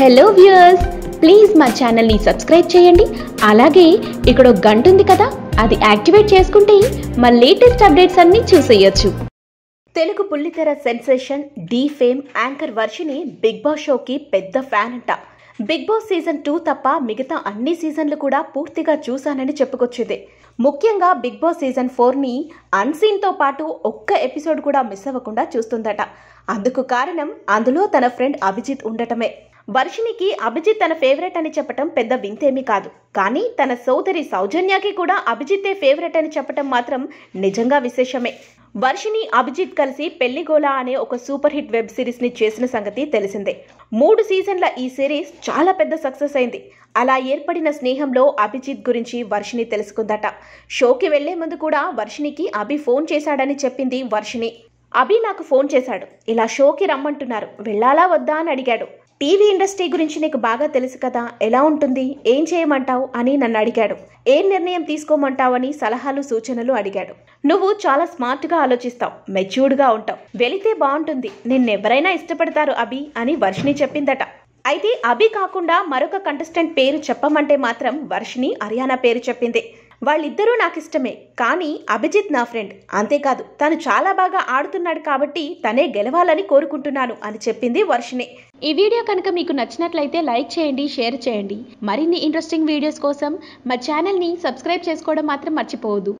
hello viewers please మా ఛానల్ని subscribe చేయండి అలాగే ఇక్కడ గంట ఉంది కదా అది యాక్టివేట్ చేసుకుంటే మా లేటెస్ట్ అప్డేట్స్ అన్నీ చూసేయచ్చు తెలుగు పుల్లితెర sensation Dhee fame anchor Varshini Bigg Boss షోకి పెద్ద ఫ్యాన్ అంట బిగ్ బాస్ సీజన్ టూ తప్ప మిగతా అన్ని సీజన్లు కూడా పూర్తిగా చూశానని చెప్పుకొచ్చేదే ముఖ్యంగా బిగ్ బాస్ సీజన్ ఫోర్ని అన్సీన్తో పాటు ఒక్క ఎపిసోడ్ కూడా మిస్ అవ్వకుండా చూస్తుందట అందుకు కారణం అందులో తన ఫ్రెండ్ అభిజిత్ ఉండటమే వర్షినికి అభిజిత్ తన ఫేవరెట్ అని చెప్పటం పెద్ద వింతేమీ కాదు కానీ తన సోదరి సౌజన్యకి కూడా అభిజిత్తే ఫేవరెట్ అని చెప్పటం మాత్రం నిజంగా విశేషమే వర్షిని అభిజిత్ కలిసి పెళ్లిగోలా అనే ఒక సూపర్ హిట్ వెబ్ సిరీస్ని చేసిన సంగతి తెలిసిందే మూడు సీజన్ల ఈ సిరీస్ చాలా పెద్ద సక్సెస్ అయింది అలా ఏర్పడిన స్నేహంలో అభిజిత్ గురించి వర్షిని తెలుసుకుందట షోకి వెళ్లే ముందు కూడా వర్షినికి అభి ఫోన్ చేశాడని చెప్పింది వర్షిని అభి నాకు ఫోన్ చేశాడు ఇలా షోకి రమ్మంటున్నారు వెళ్ళాలా వద్దా అని అడిగాడు టీవీ ఇండస్ట్రీ గురించి నీకు బాగా తెలుసు కదా ఎలా ఉంటుంది ఏం చేయమంటావు అని నన్ను అడిగాడు ఏ నిర్ణయం అని సలహాలు సూచనలు అడిగాడు నువ్వు చాలా స్మార్ట్గా ఆలోచిస్తావు మెచ్యూర్డ్గా ఉంటావు వెళితే బాగుంటుంది నిన్నెవరైనా ఇష్టపడతారు అభి అని వర్షిణి చెప్పిందట అయితే అభి కాకుండా మరొక కంటెస్టెంట్ పేరు చెప్పమంటే మాత్రం వర్షిణి హర్యానా పేరు చెప్పింది వాళ్ళిద్దరూ నాకు ఇష్టమే కానీ అభిజిత్ నా ఫ్రెండ్ అంతేకాదు తను చాలా బాగా ఆడుతున్నాడు కాబట్టి తనే గెలవాలని కోరుకుంటున్నాను అని చెప్పింది వర్షిణి ఈ వీడియో కనుక మీకు నచ్చినట్లయితే లైక్ చేయండి షేర్ చేయండి మరిన్ని ఇంట్రెస్టింగ్ వీడియోస్ కోసం మా ఛానల్ని సబ్స్క్రైబ్ చేసుకోవడం మాత్రం మర్చిపోవద్దు